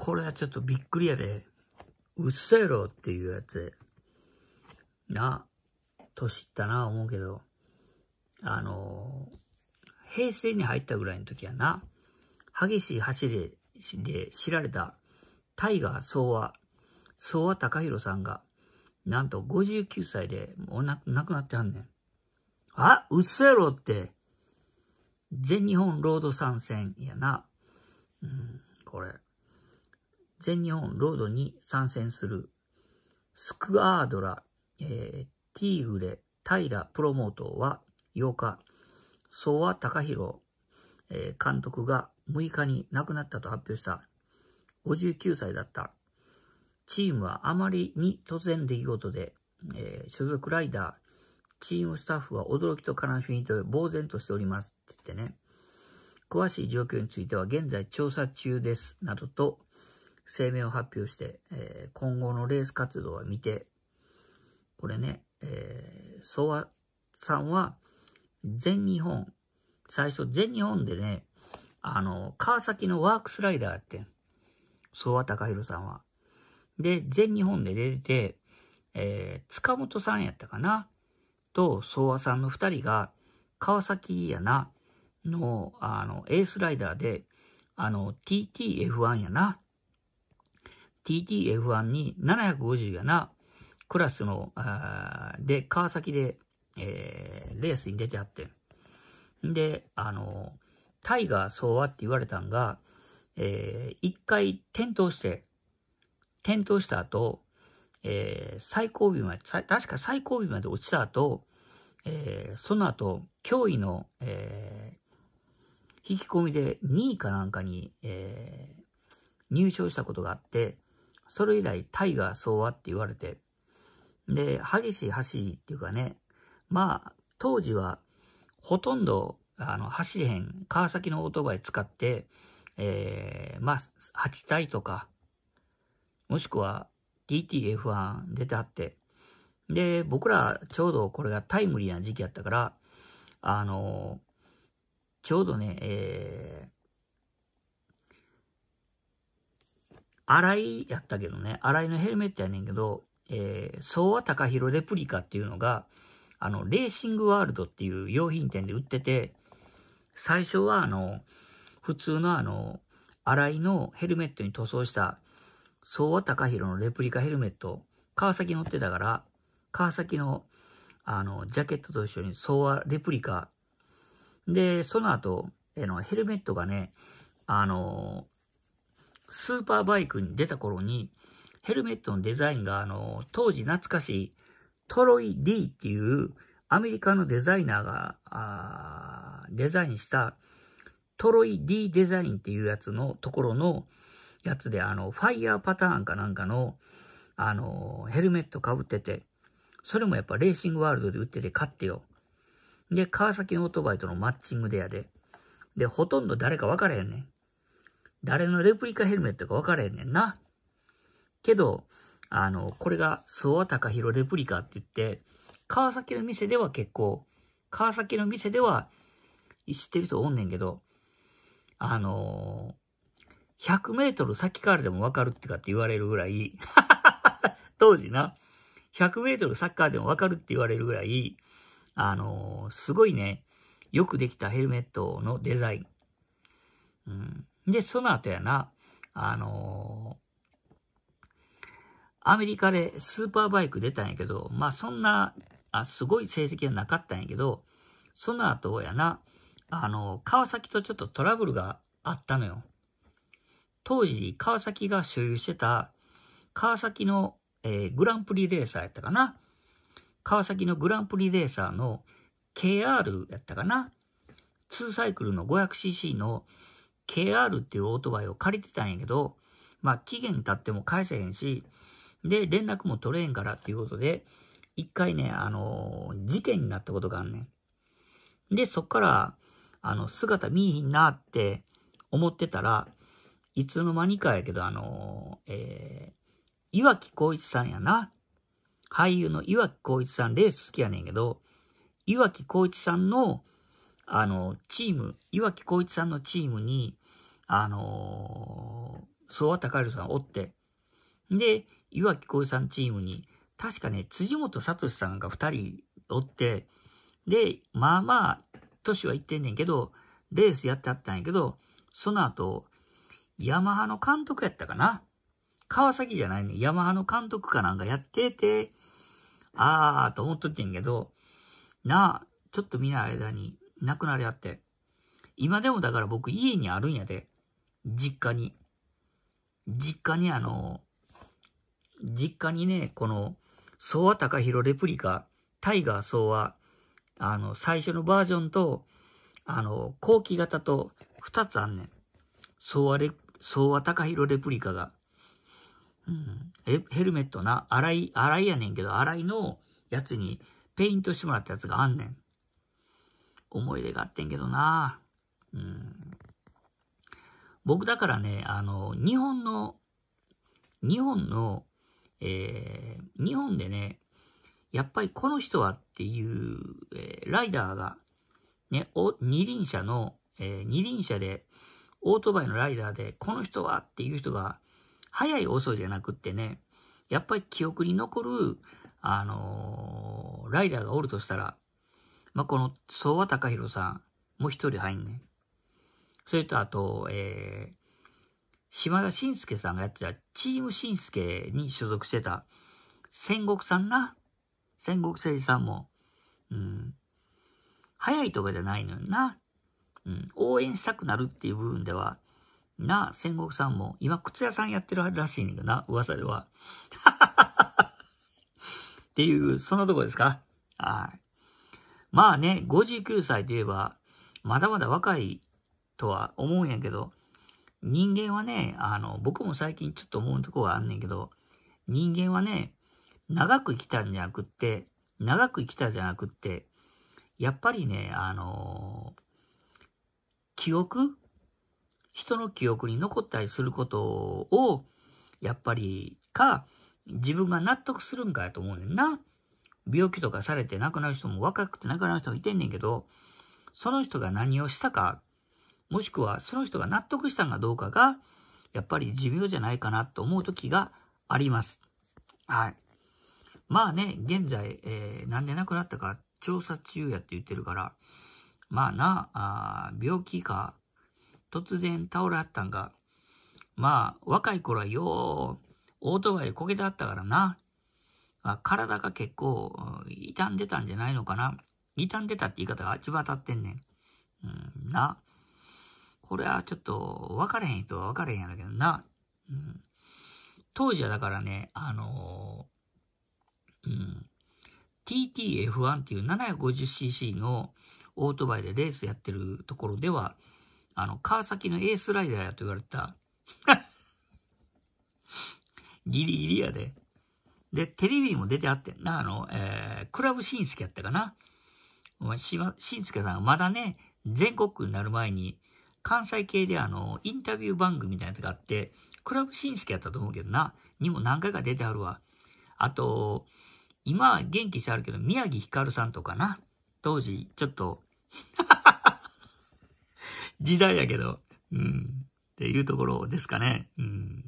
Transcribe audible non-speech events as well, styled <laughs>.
これはちょっとびっくりやで。うっせえろっていうやつで。な、年いったな思うけど、あの平成に入ったぐらいの時やな、激しい走りで知られたタイガー昭和、昭和高弘さんが、なんと59歳でお亡くなってはんねん。あ、うっせえろって。全日本ロード参戦やな。うん、これ。全日本ロードに参戦するスクアードラ、えー、ティーグレ、平プロモートは8日、総和隆弘、えー、監督が6日に亡くなったと発表した。59歳だった。チームはあまりに突然出来事で、えー、所属ライダー、チームスタッフは驚きと悲しみと呆然としておりますって言ってね、詳しい状況については現在調査中ですなどと声明を発表して、えー、今後のレース活動は見て、これね、えー、ソワさんは、全日本、最初全日本でね、あの、川崎のワークスライダーやってん。ソワ高弘さんは。で、全日本で出て、えー、塚本さんやったかなと、ソワさんの二人が、川崎やな、の、あの、エースライダーで、あの、TTF1 やな、TTF1 に750やな、クラスの、で、川崎で、えー、レースに出てあって。んで、あの、タイガー総和って言われたんが、えー、一回転倒して、転倒した後、えー、最後尾まで、確か最後尾まで落ちた後、えー、その後、驚異の、えー、引き込みで2位かなんかに、えー、入賞したことがあって、それ以来、タイがう和って言われて、で、激しい走りっていうかね、まあ、当時は、ほとんど、あの、走れへん、川崎のオートバイ使って、えー、まあ、8体とか、もしくは DTF1 出てあって、で、僕らちょうどこれがタイムリーな時期やったから、あの、ちょうどね、えー、荒井やったけどね、荒井のヘルメットやねんけど、えー、昭和高弘レプリカっていうのが、あの、レーシングワールドっていう用品店で売ってて、最初はあの、普通のあの、荒井のヘルメットに塗装した、昭和高弘のレプリカヘルメット、川崎乗ってたから、川崎の、あの、ジャケットと一緒に昭和レプリカ。で、その後、えの、ヘルメットがね、あの、スーパーバイクに出た頃に、ヘルメットのデザインが、あの、当時懐かしい、トロイ・ディっていうアメリカのデザイナーが、あーデザインした、トロイ・ディデザインっていうやつのところのやつで、あの、ファイヤーパターンかなんかの、あの、ヘルメット被ってて、それもやっぱレーシングワールドで売ってて買ってよ。で、川崎オートバイとのマッチングでやで。で、ほとんど誰か分からへんねん。誰のレプリカヘルメットか分からへんねんな。けど、あの、これが、諏訪隆弘レプリカって言って、川崎の店では結構、川崎の店では知ってる人おんねんけど、あのー、100メートル先からでも分かるってかって言われるぐらい <laughs> 当時な、100メートルサッカーでも分かるって言われるぐらい、あのー、すごいね、よくできたヘルメットのデザイン。うん。で、その後やな、あのー、アメリカでスーパーバイク出たんやけど、まあそんな、あすごい成績はなかったんやけど、その後やな、あのー、川崎とちょっとトラブルがあったのよ。当時、川崎が所有してた、川崎の、えー、グランプリレーサーやったかな。川崎のグランプリレーサーの KR やったかな。2サイクルの 500cc の KR っていうオートバイを借りてたんやけど、まあ、期限経っても返せへんし、で、連絡も取れへんからっていうことで、一回ね、あのー、事件になったことがあんねん。で、そっから、あの、姿見えひんなって思ってたら、いつの間にかやけど、あのー、えー、岩木光一さんやな。俳優の岩木光一さん、レース好きやねんけど、岩木光一さんの、あの、チーム、岩木光一さんのチームに、あのー、うは高弘さんおって、で、岩木浩さんチームに、確かね、辻本聡さんが二人おって、で、まあまあ、年は行ってんねんけど、レースやってあったんやけど、その後、ヤマハの監督やったかな川崎じゃないね。ヤマハの監督かなんかやってて、あーと思っとってんけど、なあ、ちょっと見ない間に亡くなりあって。今でもだから僕家にあるんやで。実家に、実家にあの、実家にね、この、タカヒロレプリカ、タイガーソワ、あの、最初のバージョンと、あの、後期型と二つあんねん。ソワレ、タカヒロレプリカが。うん。ヘルメットな、荒い、荒いやねんけど、荒いのやつにペイントしてもらったやつがあんねん。思い出があってんけどなうん。僕だからね、あの、日本の、日本の、えー、日本でね、やっぱりこの人はっていう、えー、ライダーが、ね、二輪車の、えー、二輪車で、オートバイのライダーで、この人はっていう人が、早い遅いじゃなくってね、やっぱり記憶に残る、あのー、ライダーがおるとしたら、まあ、この、相和隆弘さん、もう一人入んねん。それとあと、えー、島田紳介さんがやってたチーム紳介に所属してた戦国さんな。戦国誠司さんも、うん、早いとかじゃないのよな。うん、応援したくなるっていう部分では、な、戦国さんも、今、靴屋さんやってるらしいねんだな、噂では。<laughs> っていう、そんなとこですかはい。まあね、59歳といえば、まだまだ若いとは思うんやけど、人間はね、あの、僕も最近ちょっと思うとこがあんねんけど、人間はね、長く生きたんじゃなくって、長く生きたじゃなくって、やっぱりね、あのー、記憶人の記憶に残ったりすることを、やっぱり、か、自分が納得するんかやと思うねんな。病気とかされて亡くなる人も若くて亡くなる人もいてんねんけど、その人が何をしたかもしくはその人が納得したんかどうかが、やっぱり寿命じゃないかなと思う時があります。はい。まあね、現在、えー、なんで亡くなったか調査中やって言ってるから、まあな、あ病気か、突然倒れはったんが、まあ、若い頃はよう、オートバイこけてあったからな。まあ、体が結構、傷んでたんじゃないのかな。傷んでたって言い方が一番当たってんねん。うん、な。これはちょっと、分からへん人は分からへんやろけどな。うん。当時はだからね、あのー、うん。TTF1 っていう 750cc のオートバイでレースやってるところでは、あの、川崎のエースライダーやと言われた。<laughs> ギリギリやで。で、テレビにも出てあってな、あの、えー、クラブしんやったかな。お前、しま、さんがまだね、全国区になる前に、関西系であの、インタビュー番組みたいなやつがあって、クラブシンスケやったと思うけどな、にも何回か出てあるわ。あと、今は元気してあるけど、宮城ひかるさんとかな、当時、ちょっと <laughs> 時代やけど、うん、っていうところですかね。うん